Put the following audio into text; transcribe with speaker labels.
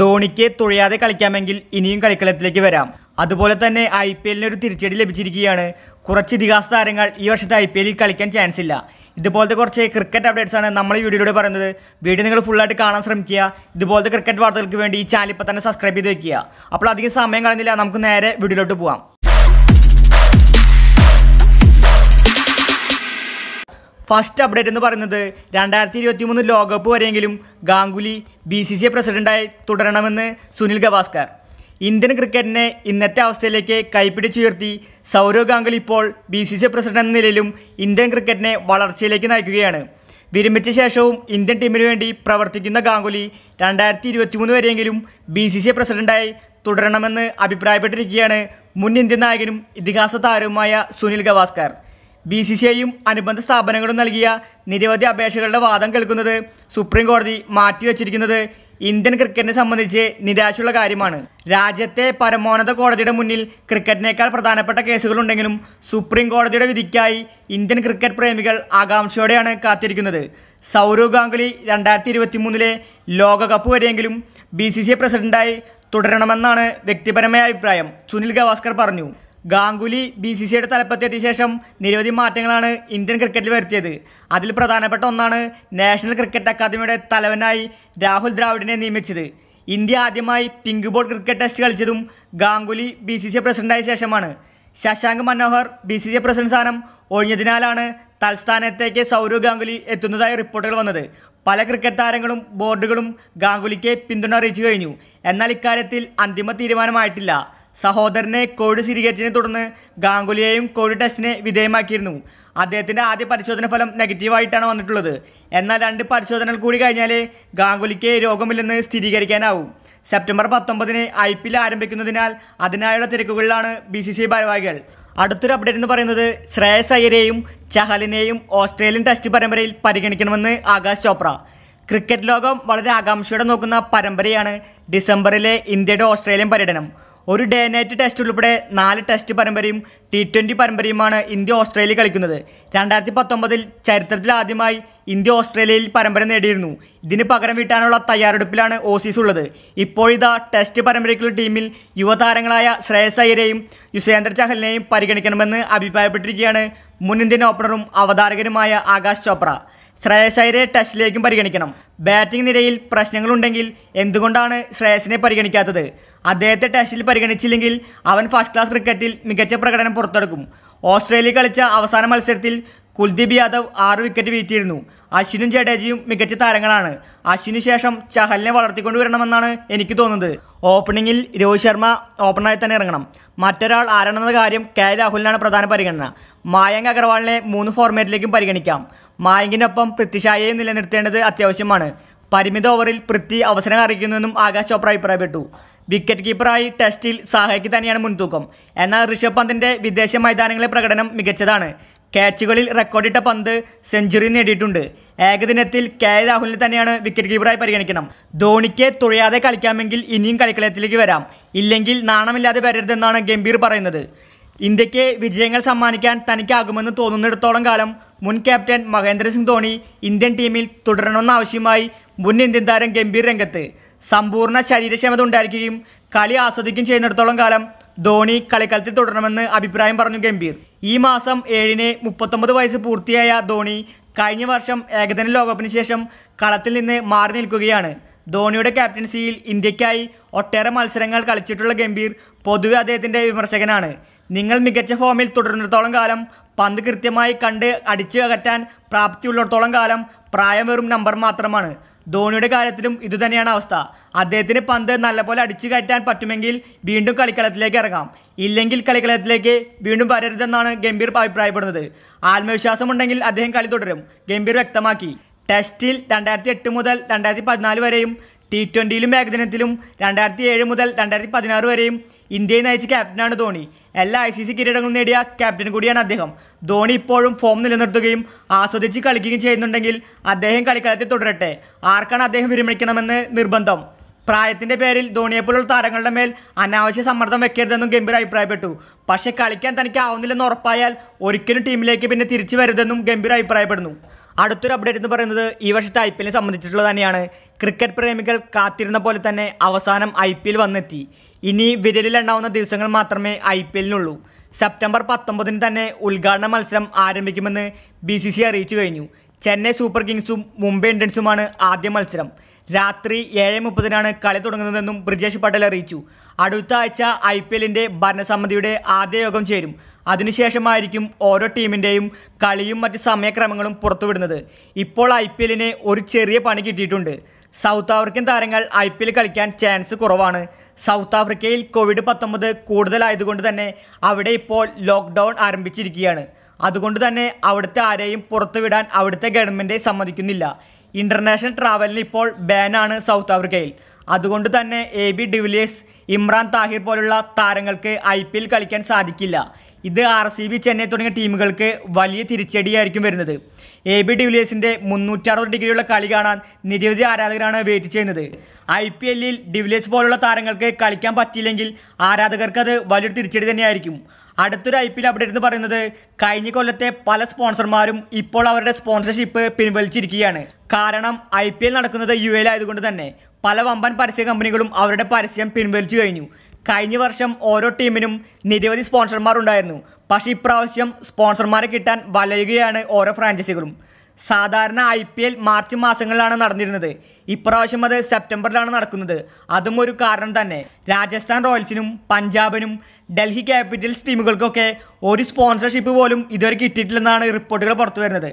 Speaker 1: ധോണിക്ക് തുഴയാതെ കളിക്കാമെങ്കിൽ ഇനിയും കളിക്കളത്തിലേക്ക് വരാം അതുപോലെ തന്നെ ഐ പി എല്ലിന് ഒരു തിരിച്ചടി ലഭിച്ചിരിക്കുകയാണ് കുറച്ച് ഇതിഹാസ താരങ്ങൾ ഈ വർഷത്തെ ഐ പി എല്ലിൽ കളിക്കാൻ ചാൻസ് ഇല്ല ഇതുപോലത്തെ കുറച്ച് ക്രിക്കറ്റ് അപ്ഡേറ്റ്സ് ആണ് നമ്മൾ വീഡിയോയിലൂടെ പറയുന്നത് വീഡിയോ നിങ്ങൾ ഫുള്ളായിട്ട് കാണാൻ ശ്രമിക്കുക ഇതുപോലത്തെ ക്രിക്കറ്റ് വാർത്തകൾക്ക് വേണ്ടി ഈ ചാനൽ ഇപ്പം തന്നെ സബ്സ്ക്രൈബ് ചെയ്ത് വയ്ക്കുക അപ്പോൾ അധികം സമയം കളഞ്ഞില്ല നമുക്ക് നേരെ വീഡിയോയിലോട്ട് പോകാം ഫസ്റ്റ് അപ്ഡേറ്റ് എന്ന് പറയുന്നത് രണ്ടായിരത്തി ഇരുപത്തി മൂന്ന് ലോകകപ്പ് വരെയെങ്കിലും ഗാംഗുലി ബി സി സി പ്രസിഡൻ്റായി തുടരണമെന്ന് സുനിൽ ഗവാസ്കർ ഇന്ത്യൻ ക്രിക്കറ്റിനെ ഇന്നത്തെ അവസ്ഥയിലേക്ക് കൈപ്പിടിച്ചുയർത്തി സൗരവ് ഗാംഗുലി ഇപ്പോൾ ബി സി സി പ്രസിഡന്റ് എന്ന നിലയിലും ഇന്ത്യൻ ക്രിക്കറ്റിനെ വളർച്ചയിലേക്ക് നയിക്കുകയാണ് വിരമിച്ച ശേഷവും ഇന്ത്യൻ ടീമിനു വേണ്ടി പ്രവർത്തിക്കുന്ന ഗാംഗുലി രണ്ടായിരത്തി ഇരുപത്തി മൂന്ന് വരെയെങ്കിലും ബി സി സി പ്രസിഡൻ്റായി തുടരണമെന്ന് അഭിപ്രായപ്പെട്ടിരിക്കുകയാണ് മുൻ ഇന്ത്യൻ നായകനും ഇതിഹാസ താരവുമായ Sunil Gavaskar B C C ഐയും അനുബന്ധ സ്ഥാപനങ്ങളും നൽകിയ നിരവധി അപേക്ഷകളുടെ വാദം കേൾക്കുന്നത് സുപ്രീം കോടതി മാറ്റിവെച്ചിരിക്കുന്നത് ഇന്ത്യൻ ക്രിക്കറ്റിനെ സംബന്ധിച്ച് നിരാശയുള്ള കാര്യമാണ് രാജ്യത്തെ പരമോന്നത കോടതിയുടെ മുന്നിൽ ക്രിക്കറ്റിനേക്കാൾ പ്രധാനപ്പെട്ട കേസുകളുണ്ടെങ്കിലും സുപ്രീം കോടതിയുടെ വിധിക്കായി ഇന്ത്യൻ ക്രിക്കറ്റ് പ്രേമികൾ ആകാംക്ഷയോടെയാണ് കാത്തിരിക്കുന്നത് സൗരവ് ഗാംഗുലി രണ്ടായിരത്തി ഇരുപത്തി മൂന്നിലെ ലോകകപ്പ് വരെയെങ്കിലും ബി സി സി പ്രസിഡന്റായി തുടരണമെന്നാണ് വ്യക്തിപരമായ അഭിപ്രായം സുനിൽ ഗവാസ്കർ പറഞ്ഞു ഗാംഗുലി ബി സി സിയുടെ തലപ്പത്തെത്തിയ ശേഷം നിരവധി മാറ്റങ്ങളാണ് ഇന്ത്യൻ ക്രിക്കറ്റിൽ വരുത്തിയത് അതിൽ പ്രധാനപ്പെട്ട ഒന്നാണ് നാഷണൽ ക്രിക്കറ്റ് അക്കാദമിയുടെ തലവനായി രാഹുൽ ദ്രാവിഡിനെ നിയമിച്ചത് ഇന്ത്യ ആദ്യമായി പിങ്ക് ബോർഡ് ക്രിക്കറ്റ് ടെസ്റ്റ് കളിച്ചതും ഗാംഗുലി ബി സി സി പ്രസിഡൻ്റായ ശേഷമാണ് Shashank Manohar B C C president സ്ഥാനം ഒഴിഞ്ഞതിനാലാണ് തൽസ്ഥാനത്തേക്ക് സൗരവ് ഗാംഗുലി എത്തുന്നതായി റിപ്പോർട്ടുകൾ വന്നത് പല ക്രിക്കറ്റ് താരങ്ങളും ബോർഡുകളും ഗാംഗുലിക്ക് പിന്തുണ അറിയിച്ചു കഴിഞ്ഞു എന്നാൽ ഇക്കാര്യത്തിൽ അന്തിമ തീരുമാനമായിട്ടില്ല സഹോദരനെ കോവിഡ് സ്ഥിരീകരിച്ചതിനെ തുടർന്ന് ഗാംഗുലിയെയും കോവിഡ് ടെസ്റ്റിനെ വിധേയമാക്കിയിരുന്നു അദ്ദേഹത്തിൻ്റെ ആദ്യ പരിശോധന ഫലം നെഗറ്റീവായിട്ടാണ് വന്നിട്ടുള്ളത് എന്നാൽ രണ്ട് പരിശോധനകൾ കൂടി കഴിഞ്ഞാൽ ഗാംഗുലിക്ക് രോഗമില്ലെന്ന് സ്ഥിരീകരിക്കാനാവും സെപ്റ്റംബർ പത്തൊമ്പതിന് ഐ പി എൽ ആരംഭിക്കുന്നതിനാൽ അതിനായുള്ള തിരക്കുകളിലാണ് ബി സി സി ഭാരവാഹികൾ അടുത്തൊരു അപ്ഡേറ്റ് എന്ന് പറയുന്നത് ശ്രേയസ് അയ്യരെയും ചഹലിനെയും ഓസ്ട്രേലിയൻ ടെസ്റ്റ് പരമ്പരയിൽ പരിഗണിക്കണമെന്ന് ആകാശ് ചോപ്ര ക്രിക്കറ്റ് ലോകം വളരെ ആകാംക്ഷയോടെ നോക്കുന്ന പരമ്പരയാണ് ഡിസംബറിലെ ഇന്ത്യയുടെ ഓസ്ട്രേലിയൻ പര്യടനം ഒരു ഡേ നൈറ്റ് ടെസ്റ്റ് ഉൾപ്പെടെ നാല് ടെസ്റ്റ് പരമ്പരയും ടി ട്വൻ്റി പരമ്പരയുമാണ് ഇന്ത്യ ഓസ്ട്രേലിയ കളിക്കുന്നത് രണ്ടായിരത്തി പത്തൊമ്പതിൽ ചരിത്രത്തിൽ ആദ്യമായി ഇന്ത്യ ഓസ്ട്രേലിയയിൽ പരമ്പര നേടിയിരുന്നു ഇതിന് പകരം വീട്ടാനുള്ള തയ്യാറെടുപ്പിലാണ് ഓസീസ് ഉള്ളത് ഇപ്പോഴിതാ ടെസ്റ്റ് പരമ്പരയ്ക്കുള്ള ടീമിൽ യുവതാരങ്ങളായ ശ്രേയസ് അയ്യരെയും യുസേന്ദ്ര ചഹലിനെയും പരിഗണിക്കണമെന്ന് അഭിപ്രായപ്പെട്ടിരിക്കുകയാണ് മുൻ ഇന്ത്യൻ ഓപ്പണറും അവതാരകനുമായ ആകാശ് ചോപ്ര ശ്രേയസായരെ ടെസ്റ്റിലേക്കും പരിഗണിക്കണം ബാറ്റിംഗ് നിരയിൽ പ്രശ്നങ്ങളുണ്ടെങ്കിൽ എന്തുകൊണ്ടാണ് ശ്രേയസിനെ പരിഗണിക്കാത്തത് അദ്ദേഹത്തെ ടെസ്റ്റിൽ പരിഗണിച്ചില്ലെങ്കിൽ അവൻ ഫസ്റ്റ് ക്ലാസ് ക്രിക്കറ്റിൽ മികച്ച പ്രകടനം പുറത്തെടുക്കും ഓസ്ട്രേലിയ കളിച്ച അവസാന മത്സരത്തിൽ കുൽദീപ് യാദവ് ആറ് വിക്കറ്റ് വീഴ്ത്തിയിരുന്നു അശ്വിനും ജഡേജയും മികച്ച താരങ്ങളാണ് അശ്വിന് ശേഷം ചഹലിനെ വളർത്തിക്കൊണ്ടുവരണമെന്നാണ് എനിക്ക് തോന്നുന്നത് ഓപ്പണിങ്ങിൽ രോഹിത് ശർമ്മ ഓപ്പണറായി തന്നെ ഇറങ്ങണം മറ്റൊരാൾ ആരാണെന്ന കാര്യം കെ രാഹുലിനാണ് പ്രധാന പരിഗണന മായങ്ക് അഗർവാളിനെ മൂന്ന് ഫോർമാറ്റിലേക്കും പരിഗണിക്കാം മായങ്കിനൊപ്പം പൃഥ്വിഷായയെ നിലനിർത്തേണ്ടത് അത്യാവശ്യമാണ് പരിമിത ഓവറിൽ പൃഥ്വി അവസരം അറിയിക്കുന്നുവെന്നും ആകാശ് ചോപ്ര അഭിപ്രായപ്പെട്ടു വിക്കറ്റ് കീപ്പറായി ടെസ്റ്റിൽ സഹായിക്ക് തന്നെയാണ് മുൻതൂക്കം എന്നാൽ ഋഷഭ് പന്തിൻ്റെ വിദേശ മൈതാനങ്ങളിലെ പ്രകടനം മികച്ചതാണ് ക്യാച്ചുകളിൽ റെക്കോർഡിട്ട പന്ത് സെഞ്ചുറി നേടിയിട്ടുണ്ട് ഏകദിനത്തിൽ കെ രാഹുലിനെ തന്നെയാണ് വിക്കറ്റ് കീപ്പറായി പരിഗണിക്കണം ധോണിക്ക് തുഴയാതെ കളിക്കാമെങ്കിൽ ഇനിയും കളിക്കളത്തിലേക്ക് വരാം ഇല്ലെങ്കിൽ നാണമില്ലാതെ വരരുതെന്നാണ് ഗംഭീർ പറയുന്നത് ഇന്ത്യക്ക് വിജയങ്ങൾ സമ്മാനിക്കാൻ തനിക്കാകുമെന്ന് തോന്നുന്നിടത്തോളം കാലം മുൻ ക്യാപ്റ്റൻ മഹേന്ദ്രസിംഗ് ധോണി ഇന്ത്യൻ ടീമിൽ തുടരണമെന്ന ആവശ്യമായി മുൻ ഇന്ത്യൻ താരം ഗംഭീർ രംഗത്ത് സമ്പൂർണ്ണ ശരീരക്ഷമത ഉണ്ടായിരിക്കുകയും കളി ആസ്വദിക്കുകയും ചെയ്യുന്നിടത്തോളം കാലം ധോണി കളിക്കളത്തിൽ തുടരണമെന്ന് അഭിപ്രായം പറഞ്ഞു ഗംഭീർ ഈ മാസം ഏഴിന് മുപ്പത്തൊമ്പത് വയസ്സ് പൂർത്തിയായ ധോണി കഴിഞ്ഞ വർഷം ഏകദിന ലോകകപ്പിന് ശേഷം കളത്തിൽ നിന്ന് മാറി നിൽക്കുകയാണ് ധോണിയുടെ ക്യാപ്റ്റൻസിയിൽ ഇന്ത്യക്കായി ഒട്ടേറെ മത്സരങ്ങൾ കളിച്ചിട്ടുള്ള ഗംഭീർ പൊതുവെ അദ്ദേഹത്തിൻ്റെ വിമർശകനാണ് നിങ്ങൾ മികച്ച ഫോമിൽ തുടരുന്നിടത്തോളം കാലം പന്ത് കൃത്യമായി കണ്ട് അടിച്ചു അകറ്റാൻ പ്രാപ്തിയുള്ളിടത്തോളം കാലം പ്രായം വെറും നമ്പർ മാത്രമാണ് ധോണിയുടെ കാര്യത്തിലും ഇതുതന്നെയാണ് അവസ്ഥ അദ്ദേഹത്തിന് പന്ത് നല്ലപോലെ അടിച്ചു കയറ്റാൻ പറ്റുമെങ്കിൽ വീണ്ടും കളിക്കളത്തിലേക്ക് ഇറങ്ങാം ഇല്ലെങ്കിൽ കളിക്കളത്തിലേക്ക് വീണ്ടും വരരുതെന്നാണ് ഗംഭീർ അഭിപ്രായപ്പെടുന്നത് ആത്മവിശ്വാസമുണ്ടെങ്കിൽ അദ്ദേഹം കളി തുടരും ഗംഭീർ വ്യക്തമാക്കി ടെസ്റ്റിൽ രണ്ടായിരത്തി എട്ട് മുതൽ രണ്ടായിരത്തി പതിനാല് വരെയും ടി ട്വൻ്റിയിലും ഏകദിനത്തിലും രണ്ടായിരത്തി ഏഴ് മുതൽ രണ്ടായിരത്തി പതിനാറ് വരെയും ഇന്ത്യയെ നയിച്ച ക്യാപ്റ്റനാണ് ധോണി എല്ലാ ഐ സി സി കിരീടങ്ങളും നേടിയ ക്യാപ്റ്റൻ കൂടിയാണ് അദ്ദേഹം ധോണി ഇപ്പോഴും ഫോം നിലനിർത്തുകയും ആസ്വദിച്ച് കളിക്കുകയും ചെയ്യുന്നുണ്ടെങ്കിൽ അദ്ദേഹം കളിക്കളത്തിൽ തുടരട്ടെ ആർക്കാണ് അദ്ദേഹം വിരമിക്കണമെന്ന് നിർബന്ധം പ്രായത്തിൻ്റെ പേരിൽ ധോണിയെപ്പോലുള്ള താരങ്ങളുടെ മേൽ അനാവശ്യ സമ്മർദ്ദം വെക്കരുതെന്നും ഗംഭീർ അഭിപ്രായപ്പെട്ടു പക്ഷേ കളിക്കാൻ തനിക്ക് ആവുന്നില്ലെന്ന് ഉറപ്പായാൽ ഒരിക്കലും ടീമിലേക്ക് പിന്നെ തിരിച്ചു വരുതെന്നും ഗംഭീർ അഭിപ്രായപ്പെടുന്നു അടുത്തൊരു അപ്ഡേറ്റ് എന്ന് പറയുന്നത് ഈ വർഷത്തെ ഐ പി എല്ലിനെ സംബന്ധിച്ചിട്ടുള്ളത് തന്നെയാണ് ക്രിക്കറ്റ് പ്രേമികൾ കാത്തിരുന്ന പോലെ തന്നെ അവസാനം ഐ പി എൽ വന്നെത്തി ഇനി വിരലിലുണ്ടാവുന്ന ദിവസങ്ങൾ മാത്രമേ ഐ പി എല്ലിനുള്ളൂ സെപ്റ്റംബർ പത്തൊമ്പതിന് തന്നെ ഉദ്ഘാടന മത്സരം ആരംഭിക്കുമെന്ന് ബി സി സി അറിയിച്ചു കഴിഞ്ഞു ചെന്നൈ സൂപ്പർ കിങ്സും മുംബൈ ഇന്ത്യൻസുമാണ് ആദ്യ മത്സരം രാത്രി ഏഴ് മുപ്പതിനാണ് കളി തുടങ്ങുന്നതെന്നും ബ്രിജേഷ് പട്ടേൽ അറിയിച്ചു അടുത്ത ആഴ്ച ഐ പി എല്ലിൻ്റെ ഭരണസമിതിയുടെ ആദ്യ യോഗം ചേരും അതിനുശേഷമായിരിക്കും ഓരോ ടീമിൻ്റെയും കളിയും മറ്റ് സമയക്രമങ്ങളും പുറത്തുവിടുന്നത് ഇപ്പോൾ ഐ പി എല്ലിന് ഒരു ചെറിയ പണി കിട്ടിയിട്ടുണ്ട് സൗത്ത് ആഫ്രിക്കൻ താരങ്ങൾ ഐ പി എൽ കളിക്കാൻ ചാൻസ് കുറവാണ് സൗത്ത് ആഫ്രിക്കയിൽ കോവിഡ് പത്തൊമ്പത് കൂടുതലായതുകൊണ്ട് തന്നെ അവിടെ ഇപ്പോൾ ലോക്ക്ഡൗൺ ആരംഭിച്ചിരിക്കുകയാണ് അതുകൊണ്ട് തന്നെ അവിടുത്തെ ആരെയും പുറത്തുവിടാൻ അവിടുത്തെ ഗവൺമെൻറ് സമ്മതിക്കുന്നില്ല ഇൻ്റർനാഷണൽ ട്രാവലിന് ഇപ്പോൾ ബാനാണ് സൗത്ത് ആഫ്രിക്കയിൽ അതുകൊണ്ട് തന്നെ A B de Villiers Imran Tahir പോലുള്ള താരങ്ങൾക്ക് ഐ പി എൽ കളിക്കാൻ സാധിക്കില്ല ഇത് ആർ സി ബി ചെന്നൈ തുടങ്ങിയ ടീമുകൾക്ക് വലിയ തിരിച്ചടിയായിരിക്കും വരുന്നത് എ ബി ഡിവിലിയേഴ്സിൻ്റെ മുന്നൂറ്ററുപത് ഡിഗ്രിയുള്ള കളി കാണാൻ നിരവധി ആരാധകരാണ് വെയിറ്റ് ചെയ്യുന്നത് ഐ പി എല്ലിൽ ഡിവിലിയേഴ്സ് പോലുള്ള താരങ്ങൾക്ക് കളിക്കാൻ പറ്റിയില്ലെങ്കിൽ ആരാധകർക്ക് അത് വലിയൊരു തിരിച്ചടി തന്നെയായിരിക്കും അടുത്തൊരു ഐ പി എൽ അപ്ഡേറ്റ് എന്ന് പറയുന്നത് കഴിഞ്ഞ കൊല്ലത്തെ പല സ്പോൺസർമാരും ഇപ്പോൾ അവരുടെ സ്പോൺസർഷിപ്പ് പിൻവലിച്ചിരിക്കുകയാണ് കാരണം ഐ പി എൽ നടക്കുന്നത് യു ആയതുകൊണ്ട് തന്നെ പല വമ്പൻ പരസ്യ കമ്പനികളും അവരുടെ പരസ്യം പിൻവലിച്ചു കഴിഞ്ഞു കഴിഞ്ഞ വർഷം ഓരോ ടീമിനും നിരവധി സ്പോൺസർമാർ ഉണ്ടായിരുന്നു പക്ഷേ ഇപ്രാവശ്യം സ്പോൺസർമാരെ കിട്ടാൻ വലയുകയാണ് ഓരോ ഫ്രാഞ്ചൈസികളും സാധാരണ ഐ പി എൽ മാർച്ച് മാസങ്ങളിലാണ് നടന്നിരുന്നത് ഇപ്രാവശ്യം അത് സെപ്റ്റംബറിലാണ് നടക്കുന്നത് അതും ഒരു കാരണം തന്നെ രാജസ്ഥാൻ റോയൽസിനും പഞ്ചാബിനും ഡൽഹി ക്യാപിറ്റൽസ് ടീമുകൾക്കൊക്കെ ഒരു സ്പോൺസർഷിപ്പ് പോലും ഇതുവരെ കിട്ടിയിട്ടില്ലെന്നാണ് റിപ്പോർട്ടുകൾ പുറത്തു വരുന്നത്